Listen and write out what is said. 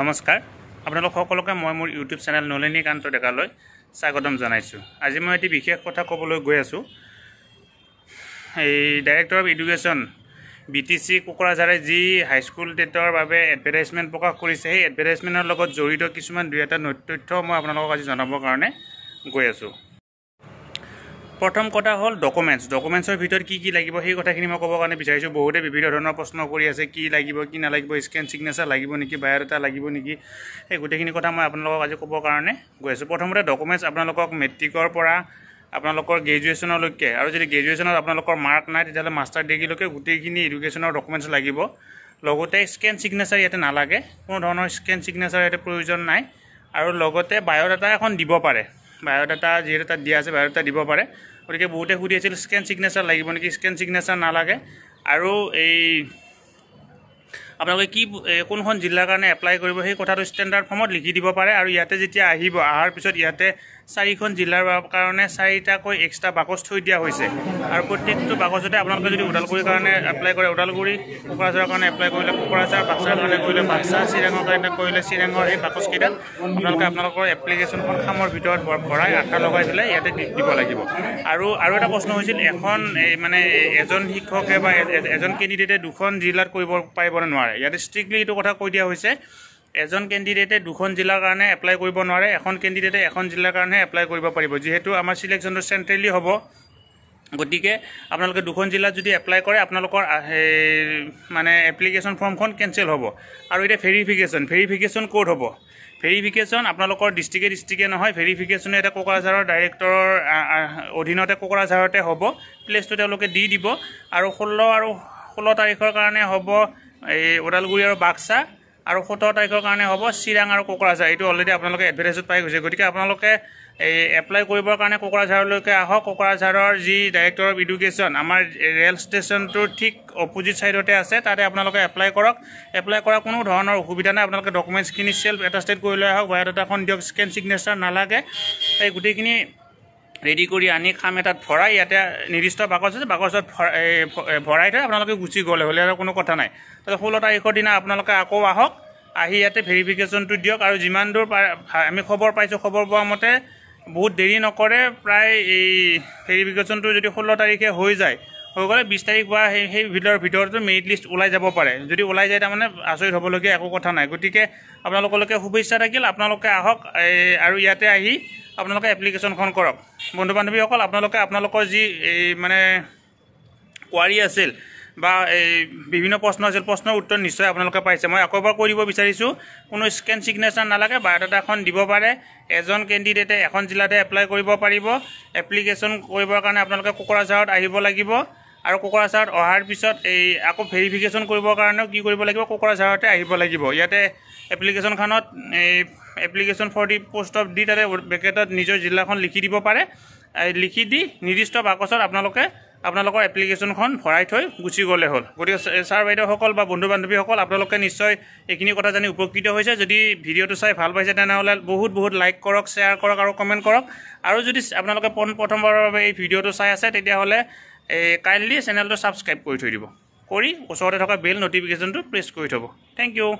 নমস্কাৰ আপোনালোক সকলোকে মই মোৰ ইউটিউব চেনেল নলিনীকান্ত ডেকালৈ স্বাগতম জনাইছোঁ আজি মই এটি বিশেষ কথা ক'বলৈ গৈ আছোঁ এই director of education B T C কোকৰাঝাৰে যি হাইস্কুল ডেটৰ বাবে এডভাৰটাইজমেণ্ট প্ৰকাশ কৰিছে সেই এডভাৰটাইজমেণ্টৰ লগত জড়িত কিছুমান দুই এটা তথ্য মই আপোনালোকক আজি জনাবৰ কাৰণে গৈ আছোঁ প্ৰথম কথা হ'ল ডকুমেণ্টছ ডকুমেণ্টছৰ ভিতৰত কি কি লাগিব সেই কথাখিনি মই ক'ব কাৰণে বিচাৰিছোঁ বহুতে বিভিন্ন ধৰণৰ প্ৰশ্ন কৰি আছে কি লাগিব কি নালাগিব স্কেন ছিগনেচাৰ লাগিব নেকি বায়'ডাটা লাগিব নেকি সেই গোটেইখিনি কথা মই আপোনালোকক আজি ক'ব কাৰণে গৈ আছোঁ প্ৰথমতে ডকুমেণ্টছ আপোনালোকক মেট্ৰিকৰ পৰা আপোনালোকৰ গ্ৰেজুৱেশ্যনলৈকে আৰু যদি গ্ৰেজুৱেশ্যনত আপোনালোকৰ মাৰ্ক নাই তেতিয়াহ'লে মাষ্টাৰ ডিগ্ৰীলৈকে গোটেইখিনি এডুকেশ্যনৰ ডকুমেণ্টছ লাগিব লগতে স্কেন ছিগনেচাৰ ইয়াতে নালাগে কোনো ধৰণৰ স্কেন ছিগনেচাৰ ইয়াতে প্ৰয়োজন নাই আৰু লগতে বায়'ডাটা এখন দিব পাৰে বায়'ডাটা যিহেতু তাত দিয়া আছে বায়'ডাটা দিব পাৰে গতিকে বহুতে সুধি আছিল স্কেন ছিগনেচাৰ লাগিব নেকি স্কেন ছিগনেচাৰ নালাগে আৰু এই আপোনালোকে কি কোনখন জিলাৰ কাৰণে এপ্লাই কৰিব সেই কথাটো ষ্টেণ্ডাৰ্ড ফৰ্মত লিখি দিব পাৰে আৰু ইয়াতে যেতিয়া আহিব অহাৰ পিছত ইয়াতে চাৰিখন জিলাৰ কাৰণে চাৰিটাকৈ এক্সট্ৰা বাকচ থৈ দিয়া হৈছে আৰু প্ৰত্যেকটো বাকচতে আপোনালোকে যদি ওদালগুৰিৰ কাৰণে এপ্লাই কৰে ওদালগুৰি কোকৰাঝাৰৰ কাৰণে এপ্লাই কৰিলে কোকৰাঝাৰ বাক্সাৰ কাৰণে কৰিলে বাক্সা চিৰাঙৰ কাৰণে কৰিলে চিৰাঙৰ সেই বাকচকেইটাত আপোনালোকে আপোনালোকৰ এপ্লিকেশ্যনখন খামৰ ভিতৰত ভৰাই আশা লগাই পেলাই ইয়াতে দিব লাগিব আৰু আৰু এটা প্ৰশ্ন হৈছিল এখন মানে এজন শিক্ষকে বা এজন কেণ্ডিডেটে দুখন জিলাত কৰিব পাৰিবনে নোৱাৰে নোৱাৰে ইয়াতে ষ্ট্ৰিক্টলি এইটো কথা কৈ দিয়া হৈছে এজন কেণ্ডিডেটে দুখন জিলাৰ কাৰণে এপ্লাই কৰিব নোৱাৰে এখন কেণ্ডিডেটে এখন জিলাৰ কাৰণেহে এপ্লাই কৰিব পাৰিব যিহেতু আমাৰ চিলেকশ্যনটো চেণ্ট্ৰেলি হ'ব গতিকে আপোনালোকে দুখন জিলাত যদি এপ্লাই কৰে আপোনালোকৰ মানে এপ্লিকেশ্যন ফৰ্মখন কেঞ্চেল হ'ব আৰু এতিয়া ভেৰিফিকেশ্যন ভেৰিফিকেশ্যন ক'ত হ'ব ভেৰিফিকেশ্যন আপোনালোকৰ ডিষ্ট্ৰিকে ডিষ্ট্ৰিকে নহয় ভেৰিফিকেশ্যনে এতিয়া কোকৰাঝাৰৰ ডাইৰেক্টৰৰ অধীনতে কোকৰাঝাৰতে হ'ব প্লেচটো তেওঁলোকে দি দিব আৰু ষোল্ল আৰু ষোল্ল তাৰিখৰ কাৰণে হ'ব এই ওদালগুৰি আৰু বাক্সা আৰু সোতৰ তাৰিখৰ কাৰণে হ'ব চিৰাং আৰু কোকৰাঝাৰ এইটো অলৰেডি আপোনালোকে এডভাৰটাইজত পাই গৈছে গতিকে আপোনালোকে এই এপ্লাই কৰিবৰ কাৰণে কোকৰাঝাৰলৈকে আহক কোকৰাঝাৰৰ যি ডাইৰেক্টৰ অফ এডুকেশ্যন আমাৰ ৰেল ষ্টেচনটোৰ ঠিক অপজিট ছাইডতে আছে তাতে আপোনালোকে এপ্লাই কৰক এপ্লাই কৰা কোনো ধৰণৰ অসুবিধা নাই আপোনালোকে ডকুমেণ্টছখিনি চেল্ফ এটাষ্টেড কৰি লৈ আহক বায়'ডাটাখন দিয়ক স্কেন ছিগনেচাৰ নালাগে এই গোটেইখিনি ৰেডি কৰি আনি খাম এটাত ভৰাই ইয়াতে নিৰ্দিষ্ট বাকচ আছে বাকচত ভৰাই ভৰাই থৈ আপোনালোকে গুচি গ'ল হ'লে আৰু কোনো কথা নাই তাতে ষোল্ল তাৰিখৰ দিনা আপোনালোকে আকৌ আহক আহি ইয়াতে ভেৰিফিকেশ্যনটো দিয়ক আৰু যিমান দূৰ আমি খবৰ পাইছোঁ খবৰ পোৱা মতে বহুত দেৰি নকৰে প্ৰায় এই ভেৰিফিকেশ্যনটো যদি ষোল্ল তাৰিখে হৈ যায় হৈ গ'লে বিছ তাৰিখ বা সেই সেই ভিতৰৰ ভিতৰতো মেৰিট লিষ্ট ওলাই যাব পাৰে যদি ওলাই যায় তাৰমানে আচৰিত হ'বলগীয়া একো কথা নাই গতিকে আপোনালোকলৈকে শুভেচ্ছা থাকিল আপোনালোকে আহক আৰু ইয়াতে আহি আপোনালোকে এপ্লিকেশ্যনখন কৰক বন্ধু বান্ধৱীসকল আপোনালোকে আপোনালোকৰ যি এই মানে কোৱাৰী আছিল বা এই বিভিন্ন প্ৰশ্ন আছিল প্ৰশ্নৰ উত্তৰ নিশ্চয় আপোনালোকে পাইছে মই আকৌ এবাৰ দিব বিচাৰিছোঁ কোনো স্কেন চিগনেচাৰ নালাগে বায়'ডাটাখন দিব পাৰে এজন কেণ্ডিডেটে এখন জিলাতে এপ্লাই কৰিব পাৰিব এপ্লিকেশ্যন কৰিবৰ কাৰণে আপোনালোকে কোকৰাঝাৰত আহিব লাগিব আৰু কোকৰাঝাৰত অহাৰ পিছত এই আকৌ ভেৰিফিকেশ্যন কৰিবৰ কাৰণেও কি কৰিব লাগিব কোকৰাঝাৰতে আহিব লাগিব ইয়াতে এপ্লিকেশ্যনখনত এই application for the post of the তাতে বেকেটত নিজৰ জিলাখন লিখি দিব পাৰে লিখি দি নিৰ্দিষ্ট বাকচত আপোনালোকে আপোনালোকৰ এপ্লিকেশ্যনখন ভৰাই থৈ গুচি গ'লে হ'ল গতিকে ছাৰ বাইদেউসকল বা বন্ধু বান্ধৱীসকল আপোনালোকে নিশ্চয় এইখিনি কথা জানি উপকৃত হৈছে যদি ভিডিঅ'টো চাই ভাল পাইছে তেনেহ'লে বহুত বহুত লাইক কৰক শ্বেয়াৰ কৰক আৰু কমেণ্ট কৰক আৰু যদি আপোনালোকে পোনপ্ৰথমবাৰৰ বাবে এই ভিডিঅ'টো চাই আছে তেতিয়াহ'লে কাইণ্ডলি চেনেলটো ছাবস্ক্ৰাইব কৰি থৈ দিব কৰি ওচৰতে থকা বেল নটিফিকেশ্যনটো প্ৰেছ কৰি থ'ব থেংক ইউ